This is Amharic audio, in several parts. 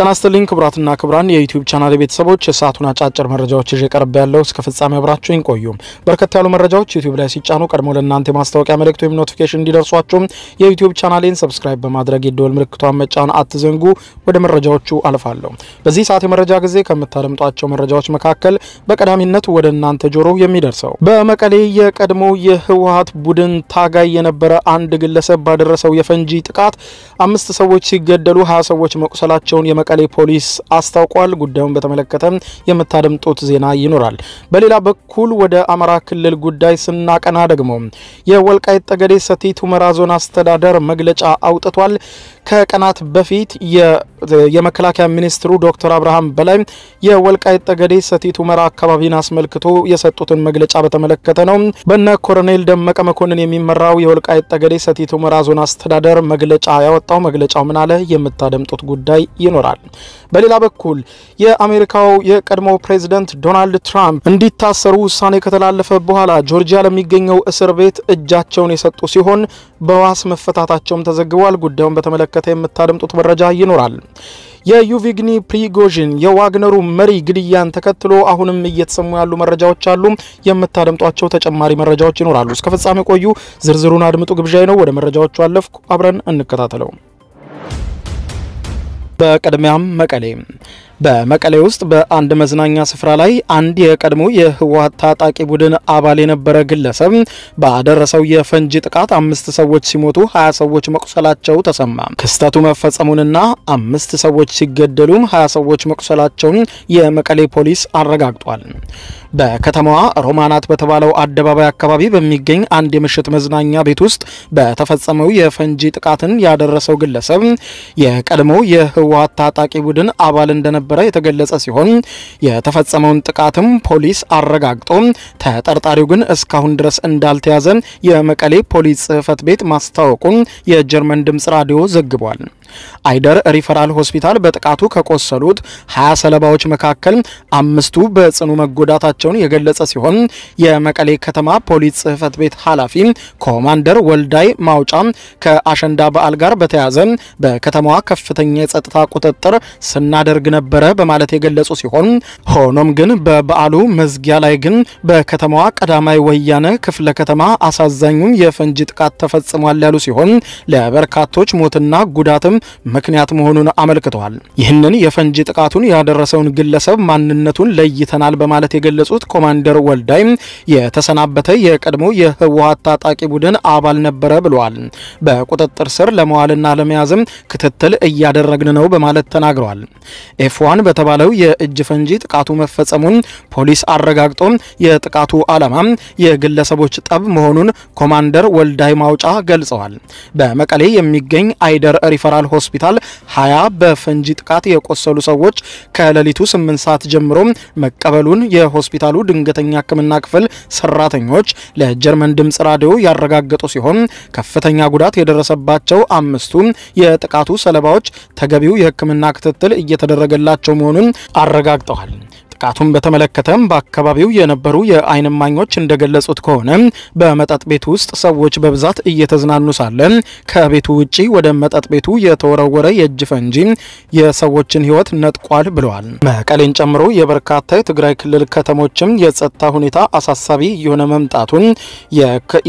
ጤና ይስጥልኝ ክቡራትና ክቡራን የዩቲዩብ ቻናል ቤተሰቦች የሰዓቱን አጫጭር መረጃዎች ይዤ ቀርብ ያለው እስከ ፍጻሜ አብራችሁን ቆዩ። በርከት ያሉ መረጃዎች ዩቲዩብ ላይ ሲጫኑ ቀድሞ ለእናንተ የማስታወቂያ መልእክት ወይም ኖቲፊኬሽን እንዲደርሷችሁም የዩቲዩብ ቻናሌን ሰብስክራይብ በማድረግ የደወል ምልክቷን መጫን አትዘንጉ። ወደ መረጃዎቹ አልፋለሁ። በዚህ ሰዓት የመረጃ ጊዜ ከምታደምጧቸው መረጃዎች መካከል በቀዳሚነት ወደ እናንተ ጆሮ የሚደርሰው በመቀሌ የቀድሞ የህወሀት ቡድን ታጋይ የነበረ አንድ ግለሰብ ባደረሰው የፈንጂ ጥቃት አምስት ሰዎች ሲገደሉ ሀያ ሰዎች መቁሰላቸውን መቀሌ ፖሊስ አስታውቋል። ጉዳዩን በተመለከተ የምታደምጡት ዜና ይኖራል። በሌላ በኩል ወደ አማራ ክልል ጉዳይ ስናቀና ደግሞ የወልቃይት ጠገዴ ሰቲት ሁመራ ዞን አስተዳደር መግለጫ አውጥቷል። ከቀናት በፊት የመከላከያ ሚኒስትሩ ዶክተር አብርሃም በላይ የወልቃይት ጠገዴ ሰቲት ሁመራ አካባቢን አስመልክቶ የሰጡትን መግለጫ በተመለከተ ነው። በነ ኮሎኔል ደመቀ መኮንን የሚመራው የወልቃይት ጠገዴ ሰቲት ሁመራ ዞን አስተዳደር መግለጫ ያወጣው መግለጫው ምን አለ? የምታደምጡት ጉዳይ ይኖራል። ተናግረዋል። በሌላ በኩል የአሜሪካው የቀድሞ ፕሬዚደንት ዶናልድ ትራምፕ እንዲታሰሩ ውሳኔ ከተላለፈ በኋላ ጆርጂያ ለሚገኘው እስር ቤት እጃቸውን የሰጡ ሲሆን በዋስ መፈታታቸውም ተዘግቧል። ጉዳዩን በተመለከተ የምታደምጡት መረጃ ይኖራል። የዩቪግኒ ፕሪጎዥን የዋግነሩ መሪ ግድያን ተከትሎ አሁንም እየተሰሙ ያሉ መረጃዎች አሉ። የምታደምጧቸው ተጨማሪ መረጃዎች ይኖራሉ። እስከ ፍጻሜ ቆዩ። ዝርዝሩን አድምጡ ግብዣይ ነው። ወደ መረጃዎቹ አለፍኩ። አብረን እንከታተለው። በቅድሚያም መቀሌ በመቀሌ ውስጥ በአንድ መዝናኛ ስፍራ ላይ አንድ የቀድሞ የህወሀት ታጣቂ ቡድን አባል የነበረ ግለሰብ ባደረሰው የፈንጂ ጥቃት አምስት ሰዎች ሲሞቱ ሀያ ሰዎች መቁሰላቸው ተሰማ። ክስተቱ መፈጸሙንና አምስት ሰዎች ሲገደሉም ሀያ ሰዎች መቁሰላቸውን የመቀሌ ፖሊስ አረጋግጧል። በከተማዋ ሮማናት በተባለው አደባባይ አካባቢ በሚገኝ አንድ የምሽት መዝናኛ ቤት ውስጥ በተፈጸመው የፈንጂ ጥቃትን ያደረሰው ግለሰብ የቀድሞ የህወሀት ታጣቂ ቡድን አባል እንደነበ እንደነበረ የተገለጸ ሲሆን የተፈጸመውን ጥቃትም ፖሊስ አረጋግጦ ተጠርጣሪው ግን እስካሁን ድረስ እንዳልተያዘ የመቀሌ ፖሊስ ጽህፈት ቤት ማስታወቁን የጀርመን ድምጽ ራዲዮ ዘግቧል። አይደር ሪፈራል ሆስፒታል በጥቃቱ ከቆሰሉት ሀያ ሰለባዎች መካከል አምስቱ በጽኑ መጎዳታቸውን የገለጸ ሲሆን የመቀሌ ከተማ ፖሊስ ጽህፈት ቤት ኃላፊ ኮማንደር ወልዳይ ማውጫ ከአሸንዳ በዓል ጋር በተያያዘ በከተማዋ ከፍተኛ የጸጥታ ቁጥጥር ስናደርግ ነበረ በማለት የገለጹ ሲሆን ሆኖም ግን በበዓሉ መዝጊያ ላይ ግን በከተማዋ ቀዳማይ ወያነ ክፍለ ከተማ አሳዛኙን የፈንጂ ጥቃት ተፈጽሟል ያሉ ሲሆን ለበርካቶች ሞትና ጉዳትም መገደልም ምክንያት መሆኑን አመልክተዋል። ይህንን የፈንጂ ጥቃቱን ያደረሰውን ግለሰብ ማንነቱን ለይተናል በማለት የገለጹት ኮማንደር ወልዳይ የተሰናበተ የቀድሞ የህወሀት ታጣቂ ቡድን አባል ነበረ ብለዋል። በቁጥጥር ስር ለመዋልና ለመያዝም ክትትል እያደረግን ነው በማለት ተናግረዋል። ኤፍዋን በተባለው የእጅ ፈንጂ ጥቃቱ መፈጸሙን ፖሊስ አረጋግጦ የጥቃቱ ዓላማ የግለሰቦች ጠብ መሆኑን ኮማንደር ወልዳይ ማውጫ ገልጸዋል። በመቀሌ የሚገኝ አይደር ሪፈራል ሪፈራል ሆስፒታል 20 በፈንጂ ጥቃት የቆሰሉ ሰዎች ከሌሊቱ 8 ሰዓት ጀምሮ መቀበሉን የሆስፒታሉ ድንገተኛ ሕክምና ክፍል ሰራተኞች ለጀርመን ድምፅ ራዲዮ ያረጋገጡ ሲሆን ከፍተኛ ጉዳት የደረሰባቸው አምስቱ የጥቃቱ ሰለባዎች ተገቢው የሕክምና ክትትል እየተደረገላቸው መሆኑን አረጋግጠዋል። ጥቃቱን በተመለከተም በአካባቢው የነበሩ የአይን ማኞች እንደገለጹት ከሆነ በመጠጥ ቤት ውስጥ ሰዎች በብዛት እየተዝናኑ ሳለ ከቤቱ ውጪ ወደ መጠጥ ቤቱ የተወረወረ የእጅ ፈንጂ የሰዎችን ሕይወት ነጥቋል ብለዋል። መቀሌን ጨምሮ የበርካታ የትግራይ ክልል ከተሞችም የጸጥታ ሁኔታ አሳሳቢ እየሆነ መምጣቱን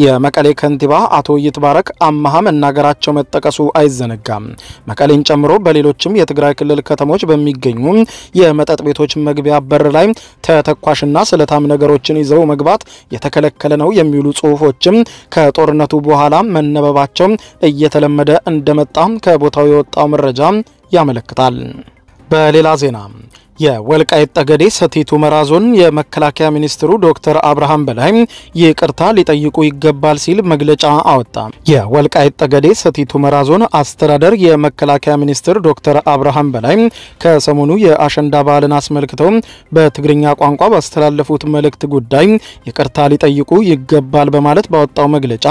የመቀሌ ከንቲባ አቶ ይትባረክ አማሃ መናገራቸው መጠቀሱ አይዘነጋም። መቀሌን ጨምሮ በሌሎችም የትግራይ ክልል ከተሞች በሚገኙ የመጠጥ ቤቶች መግቢያ በር ላይ ተተኳሽና ስለታም ነገሮችን ይዘው መግባት የተከለከለ ነው የሚሉ ጽሁፎችም ከጦርነቱ በኋላ መነበባቸው እየተለመደ እንደመጣ ከቦታው የወጣው መረጃ ያመለክታል። በሌላ ዜና የወልቃይት ጠገዴ ሰቲት ሁመራ ዞን የመከላከያ ሚኒስትሩ ዶክተር አብርሃም በላይ ይቅርታ ሊጠይቁ ይገባል ሲል መግለጫ አወጣ። የወልቃይት ጠገዴ ሰቲት ሁመራ ዞን አስተዳደር የመከላከያ ሚኒስትር ዶክተር አብርሃም በላይ ከሰሞኑ የአሸንዳ በዓልን አስመልክተው በትግርኛ ቋንቋ ባስተላለፉት መልእክት ጉዳይ ይቅርታ ሊጠይቁ ይገባል በማለት ባወጣው መግለጫ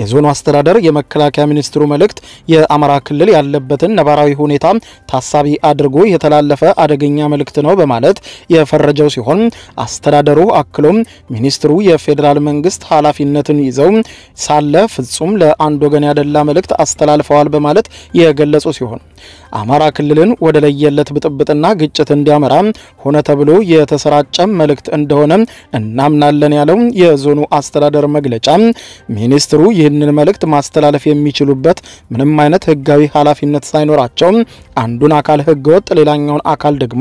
የዞኑ አስተዳደር የመከላከያ ሚኒስትሩ መልእክት የአማራ ክልል ያለበትን ነባራዊ ሁኔታ ታሳቢ አድርጎ የተላለፈ አደገኛ መልእክት መላእክት ነው በማለት የፈረጀው ሲሆን አስተዳደሩ አክሎም ሚኒስትሩ የፌዴራል መንግስት ኃላፊነትን ይዘው ሳለ ፍጹም ለአንድ ወገን ያደላ መልእክት አስተላልፈዋል በማለት የገለጹ ሲሆን አማራ ክልልን ወደ ለየለት ብጥብጥና ግጭት እንዲያመራ ሆነ ተብሎ የተሰራጨ መልእክት እንደሆነ እናምናለን ያለው የዞኑ አስተዳደር መግለጫ፣ ሚኒስትሩ ይህንን መልእክት ማስተላለፍ የሚችሉበት ምንም አይነት ህጋዊ ኃላፊነት ሳይኖራቸው አንዱን አካል ህገወጥ ሌላኛውን አካል ደግሞ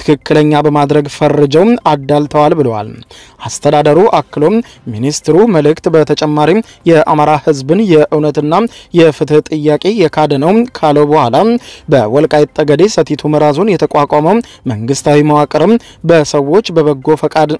ትክክለኛ በማድረግ ፈርጀው አዳልተዋል ብለዋል። አስተዳደሩ አክሎም ሚኒስትሩ መልእክት በተጨማሪም የአማራ ህዝብን የእውነትና የፍትህ ጥያቄ የካደ ነው ካለው በኋላ በወልቃይት ጠገዴ ሰቲት ሁመራ ዞን የተቋቋመው መንግስታዊ መዋቅርም በሰዎች በበጎ ፈቃድ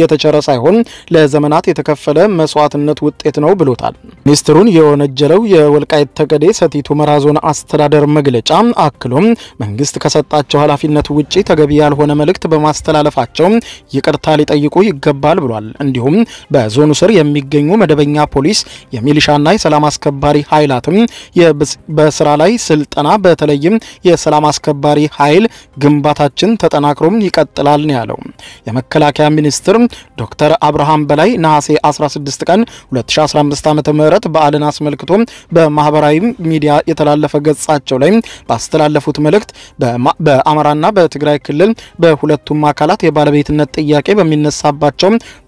የተቸረ ሳይሆን ለዘመናት የተከፈለ መስዋዕትነት ውጤት ነው ብሎታል። ሚኒስትሩን የወነጀለው የወልቃይት ጠገዴ ሰቲት ሁመራ ዞን አስተዳደር መግለጫ አክሎም መንግስት ከሰጣቸው ኃላፊነት ውጪ ተገቢ ያልሆነ መልእክት በማስተላለፋቸው ይቅርታ ሊጠይቁ ይገባል ብሏል። እንዲሁም በዞኑ ስር የሚገኙ መደበኛ ፖሊስ፣ የሚሊሻና የሰላም አስከባሪ ኃይላትም በስራ ላይ ስልጠና በተለይም የሰላም አስከባሪ ኃይል ግንባታችን ተጠናክሮም ይቀጥላል ነው ያለው። የመከላከያ ሚኒስትር ዶክተር አብርሃም በላይ ነሐሴ 16 ቀን 2015 ዓ ም በዓልን አስመልክቶ በማህበራዊ ሚዲያ የተላለፈ ገጻቸው ላይ ባስተላለፉት መልእክት በአማራና በትግራይ ክልል በሁለቱም አካላት የባለቤትነት ጥያቄ በሚነሳባቸው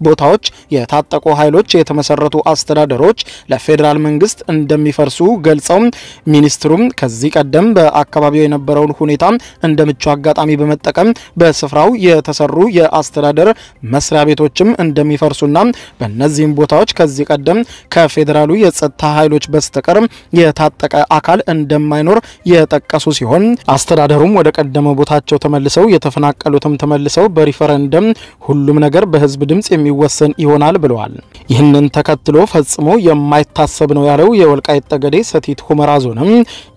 ቦታዎች የታጠቁ ኃይሎች የተመሰረቱ አስተዳደሮች ለፌዴራል መንግስት እንደሚፈርሱ ገልጸው ሚኒስትሩም ከዚህ ቀደም በአካባቢው የነበረውን ሁኔታ እንደ ምቹ አጋጣሚ በመጠቀም በስፍራው የተሰሩ የአስተዳደር መስሪያ ቤቶችም እንደሚፈርሱና በእነዚህም ቦታዎች ከዚህ ቀደም ከፌዴራሉ የጸጥታ ኃይሎች በስተቀር የታጠቀ አካል እንደማይኖር የጠቀሱ ሲሆን አስተዳደሩም ወደ ቀደመ ቦታቸው ተመልሰው የተፈናቀሉትም ተመልሰው በሪፈረንደም ሁሉም ነገር በህዝብ ድምፅ የሚወሰን ይሆናል ብለዋል። ይህንን ተከትሎ ፈጽሞ የማይታሰብ ነው ያለው የወልቃይት ጠገዴ ሰቲት ሁመራ ዞንም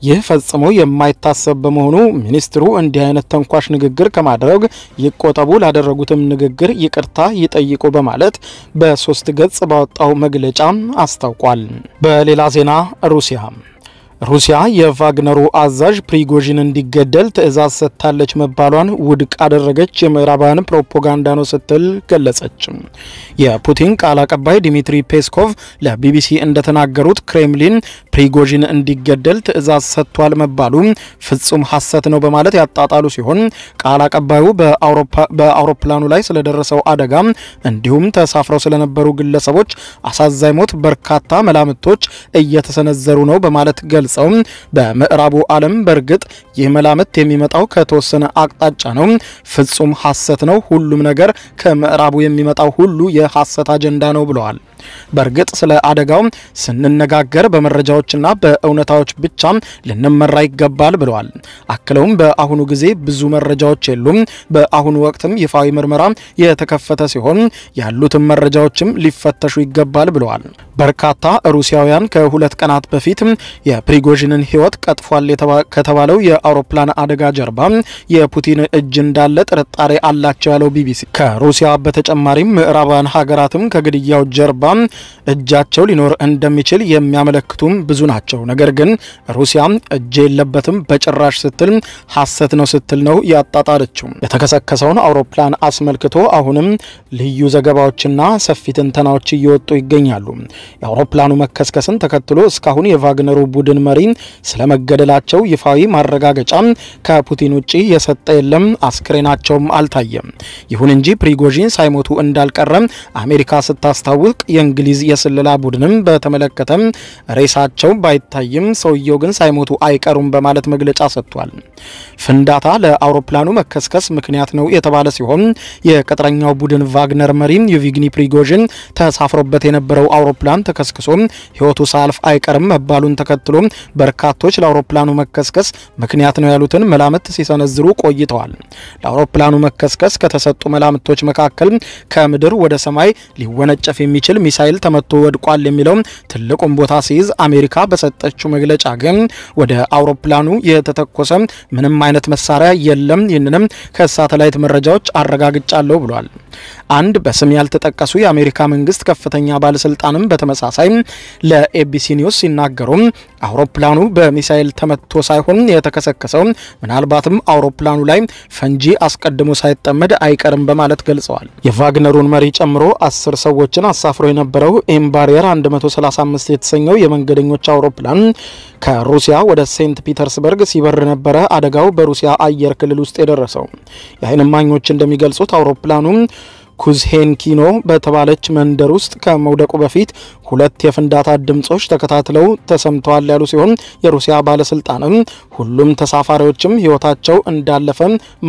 ይህ ፈጽሞ የማይታሰብ በመሆኑ ሚኒስትሩ እንዲህ አይነት ተንኳሽ ንግግር ከማድረግ ይቆጠቡ፣ ላደረጉትም ንግግር ይቅርታ ይጠይቁ በማለት በሶስት ገጽ ባወጣው መግለጫ አስታውቋል። በሌላ ዜና ሩሲያ ሩሲያ የቫግነሩ አዛዥ ፕሪጎዥን እንዲገደል ትዕዛዝ ሰጥታለች መባሏን ውድቅ አደረገች። የምዕራባን ፕሮፓጋንዳ ነው ስትል ገለጸች። የፑቲን ቃል አቀባይ ዲሚትሪ ፔስኮቭ ለቢቢሲ እንደተናገሩት ክሬምሊን ፕሪጎዥን እንዲገደል ትዕዛዝ ሰጥቷል መባሉ ፍጹም ሐሰት ነው በማለት ያጣጣሉ ሲሆን ቃል አቀባዩ በአውሮፕላኑ ላይ ስለደረሰው አደጋ እንዲሁም ተሳፍረው ስለነበሩ ግለሰቦች አሳዛኝ ሞት በርካታ መላምቶች እየተሰነዘሩ ነው በማለት ገለ ገልጸው በምዕራቡ ዓለም በእርግጥ ይህ መላምት የሚመጣው ከተወሰነ አቅጣጫ ነው፣ ፍጹም ሐሰት ነው፣ ሁሉም ነገር ከምዕራቡ የሚመጣው ሁሉ የሐሰት አጀንዳ ነው ብለዋል። በእርግጥ ስለ አደጋው ስንነጋገር በመረጃዎችና በእውነታዎች ብቻ ልንመራ ይገባል ብለዋል። አክለውም በአሁኑ ጊዜ ብዙ መረጃዎች የሉም። በአሁኑ ወቅትም ይፋዊ ምርመራ የተከፈተ ሲሆን ያሉትን መረጃዎችም ሊፈተሹ ይገባል ብለዋል። በርካታ ሩሲያውያን ከሁለት ቀናት በፊት የፕሪጎዥንን ሕይወት ቀጥፏል ከተባለው የአውሮፕላን አደጋ ጀርባ የፑቲን እጅ እንዳለ ጥርጣሬ አላቸው ያለው ቢቢሲ ከሩሲያ በተጨማሪም ምዕራባውያን ሀገራትም ከግድያው ጀርባ እጃቸው ሊኖር እንደሚችል የሚያመለክቱም ብዙ ናቸው። ነገር ግን ሩሲያ እጅ የለበትም በጭራሽ ስትል ሐሰት ነው ስትል ነው ያጣጣለችው። የተከሰከሰውን አውሮፕላን አስመልክቶ አሁንም ልዩ ዘገባዎችና ሰፊ ትንተናዎች እየወጡ ይገኛሉ። የአውሮፕላኑ መከስከስን ተከትሎ እስካሁን የቫግነሩ ቡድን መሪ ስለመገደላቸው ይፋዊ ማረጋገጫ ከፑቲን ውጭ የሰጠ የለም። አስክሬናቸውም አልታየም። ይሁን እንጂ ፕሪጎዥን ሳይሞቱ እንዳልቀረም አሜሪካ ስታስታውቅ የእንግሊዝ የስለላ ቡድንም በተመለከተም ሬሳቸው ባይታይም ሰውየው ግን ሳይሞቱ አይቀሩም በማለት መግለጫ ሰጥቷል። ፍንዳታ ለአውሮፕላኑ መከስከስ ምክንያት ነው የተባለ ሲሆን የቅጥረኛው ቡድን ቫግነር መሪ ዩቪግኒ ፕሪጎዥን ተሳፍሮበት የነበረው አውሮፕላን ተከስክሶ ሕይወቱ ሳያልፍ አይቀርም መባሉን ተከትሎ በርካቶች ለአውሮፕላኑ መከስከስ ምክንያት ነው ያሉትን መላምት ሲሰነዝሩ ቆይተዋል። ለአውሮፕላኑ መከስከስ ከተሰጡ መላምቶች መካከል ከምድር ወደ ሰማይ ሊወነጨፍ የሚችል ሚሳይል ተመቶ ወድቋል የሚለው ትልቁን ቦታ ሲይዝ አሜሪካ በሰጠችው መግለጫ ግን ወደ አውሮፕላኑ የተተኮሰ ምንም አይነት መሳሪያ የለም፣ ይህንንም ከሳተላይት መረጃዎች አረጋግጫለሁ ብሏል። አንድ በስም ያልተጠቀሱ የአሜሪካ መንግስት ከፍተኛ ባለስልጣንም በተመሳሳይ ለኤቢሲ ኒውስ ሲናገሩ አውሮፕላኑ በሚሳኤል ተመቶ ሳይሆን የተከሰከሰው ምናልባትም አውሮፕላኑ ላይ ፈንጂ አስቀድሞ ሳይጠመድ አይቀርም በማለት ገልጸዋል። የቫግነሩን መሪ ጨምሮ አስር ሰዎችን አሳፍሮ የነበረው ኤምባሪየር 135 የተሰኘው የመንገደኞች አውሮፕላን ከሩሲያ ወደ ሴንት ፒተርስበርግ ሲበር ነበረ አደጋው በሩሲያ አየር ክልል ውስጥ የደረሰው። የአይን እማኞች እንደሚገልጹት አውሮፕላኑ ኩዝሄንኪኖ በተባለች መንደር ውስጥ ከመውደቁ በፊት ሁለት የፍንዳታ ድምጾች ተከታትለው ተሰምተዋል ያሉ ሲሆን የሩሲያ ባለስልጣንም ሁሉም ተሳፋሪዎችም ሕይወታቸው እንዳለፈ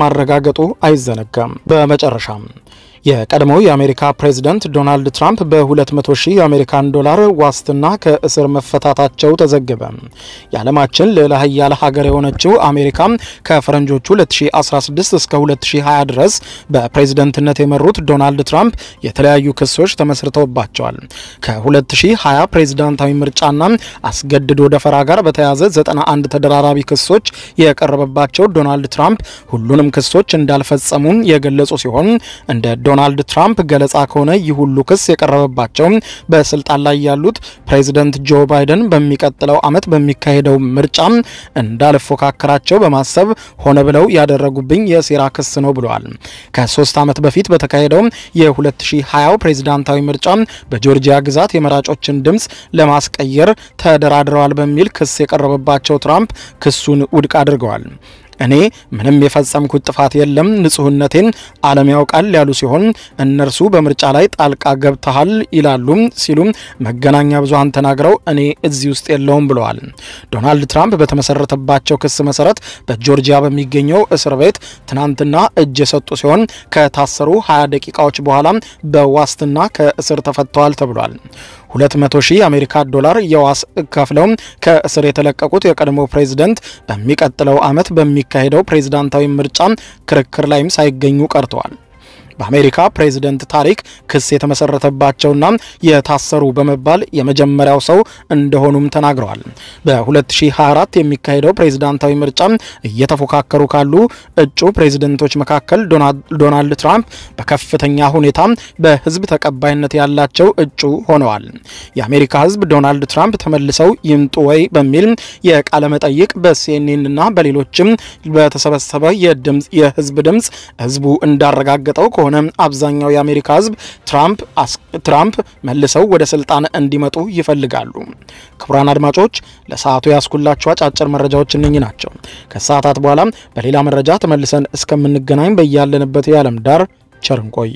ማረጋገጡ አይዘነጋም። በመጨረሻም የቀድሞው የአሜሪካ ፕሬዝደንት ዶናልድ ትራምፕ በ200 ሺህ የአሜሪካን ዶላር ዋስትና ከእስር መፈታታቸው ተዘገበ። የዓለማችን ልዕለ ሀያል ሀገር የሆነችው አሜሪካ ከፈረንጆቹ 2016 እስከ 2020 ድረስ በፕሬዝደንትነት የመሩት ዶናልድ ትራምፕ የተለያዩ ክሶች ተመስርተውባቸዋል። ከ2020 ፕሬዝዳንታዊ ምርጫና አስገድዶ ደፈራ ጋር በተያያዘ 91 ተደራራቢ ክሶች የቀረበባቸው ዶናልድ ትራምፕ ሁሉንም ክሶች እንዳልፈጸሙ የገለጹ ሲሆን እንደ ዶናልድ ትራምፕ ገለጻ ከሆነ ይህ ሁሉ ክስ የቀረበባቸው በስልጣን ላይ ያሉት ፕሬዚደንት ጆ ባይደን በሚቀጥለው ዓመት በሚካሄደው ምርጫ እንዳልፎካከራቸው በማሰብ ሆነ ብለው ያደረጉብኝ የሴራ ክስ ነው ብለዋል። ከሶስት ዓመት በፊት በተካሄደው የ2020 ፕሬዚዳንታዊ ምርጫ በጆርጂያ ግዛት የመራጮችን ድምፅ ለማስቀየር ተደራድረዋል በሚል ክስ የቀረበባቸው ትራምፕ ክሱን ውድቅ አድርገዋል። እኔ ምንም የፈጸምኩት ጥፋት የለም፣ ንጹህነቴን ዓለም ያውቃል ያሉ ሲሆን እነርሱ በምርጫ ላይ ጣልቃ ገብተሃል ይላሉ ሲሉም መገናኛ ብዙሃን ተናግረው እኔ እዚህ ውስጥ የለውም ብለዋል። ዶናልድ ትራምፕ በተመሰረተባቸው ክስ መሰረት በጆርጂያ በሚገኘው እስር ቤት ትናንትና እጅ የሰጡ ሲሆን ከታሰሩ 20 ደቂቃዎች በኋላ በዋስትና ከእስር ተፈተዋል ተብሏል። 200 ሺህ የአሜሪካ ዶላር የዋስ ከፍለው ከእስር የተለቀቁት የቀድሞ ፕሬዚደንት በሚቀጥለው ዓመት በሚካሄደው ፕሬዝዳንታዊ ምርጫ ክርክር ላይም ሳይገኙ ቀርተዋል። በአሜሪካ ፕሬዝደንት ታሪክ ክስ የተመሰረተባቸውና የታሰሩ በመባል የመጀመሪያው ሰው እንደሆኑም ተናግረዋል። በ2024 የሚካሄደው ፕሬዝዳንታዊ ምርጫ እየተፎካከሩ ካሉ እጩ ፕሬዝደንቶች መካከል ዶናልድ ትራምፕ በከፍተኛ ሁኔታ በህዝብ ተቀባይነት ያላቸው እጩ ሆነዋል። የአሜሪካ ህዝብ ዶናልድ ትራምፕ ተመልሰው ይምጡ ወይ በሚል የቃለ መጠይቅ እና በሌሎችም በተሰበሰበ የህዝብ ድምፅ ህዝቡ እንዳረጋገጠው ሆነ አብዛኛው የአሜሪካ ህዝብ ትራምፕ መልሰው ወደ ስልጣን እንዲመጡ ይፈልጋሉ። ክቡራን አድማጮች ለሰዓቱ ያስኩላችሁ አጫጭር መረጃዎች እነኚህ ናቸው። ከሰዓታት በኋላ በሌላ መረጃ ተመልሰን እስከምንገናኝ በያለንበት የዓለም ዳር ቸርንቆይ